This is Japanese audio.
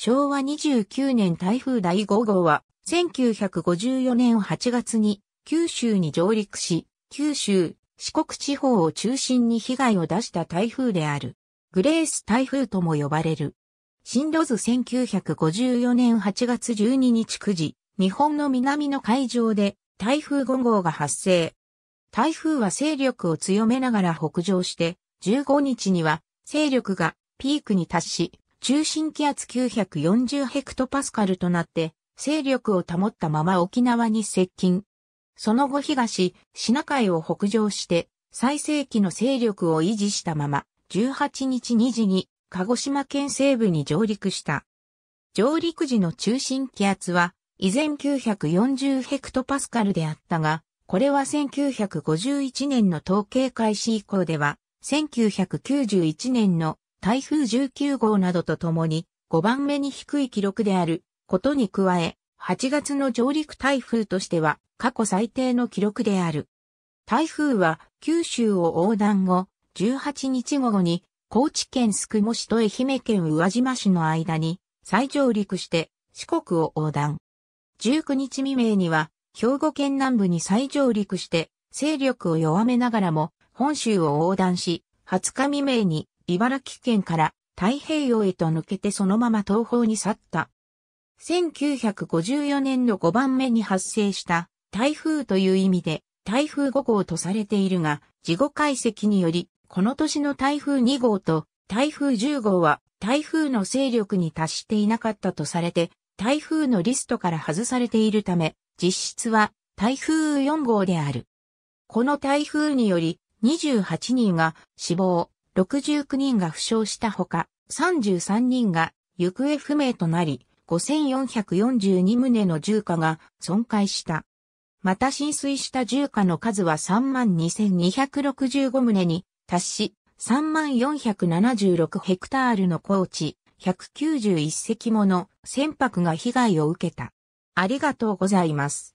昭和29年台風第5号は、1954年8月に九州に上陸し、九州、四国地方を中心に被害を出した台風である。グレース台風とも呼ばれる。進路図1954年8月12日9時、日本の南の海上で台風5号が発生。台風は勢力を強めながら北上して、15日には勢力がピークに達し、中心気圧940ヘクトパスカルとなって、勢力を保ったまま沖縄に接近。その後東、シナ海を北上して、最盛期の勢力を維持したまま、18日2時に、鹿児島県西部に上陸した。上陸時の中心気圧は、依然940ヘクトパスカルであったが、これは1951年の統計開始以降では、1991年の台風19号などとともに5番目に低い記録であることに加え、8月の上陸台風としては過去最低の記録である。台風は九州を横断後、18日午後に高知県宿毛市と愛媛県宇和島市の間に再上陸して四国を横断。19日未明には兵庫県南部に再上陸して勢力を弱めながらも本州を横断し、20日未明に茨城県から太平洋へと抜けてそのまま東方に去った。1954年の5番目に発生した台風という意味で台風5号とされているが、事後解析により、この年の台風2号と台風10号は台風の勢力に達していなかったとされて、台風のリストから外されているため、実質は台風4号である。この台風により28人が死亡、69人が負傷したほか、33人が行方不明となり、5442棟の住家が損壊した。また浸水した住家の数は32,265棟に達し、3476ヘクタールの高地、191隻もの船舶が被害を受けた。ありがとうございます。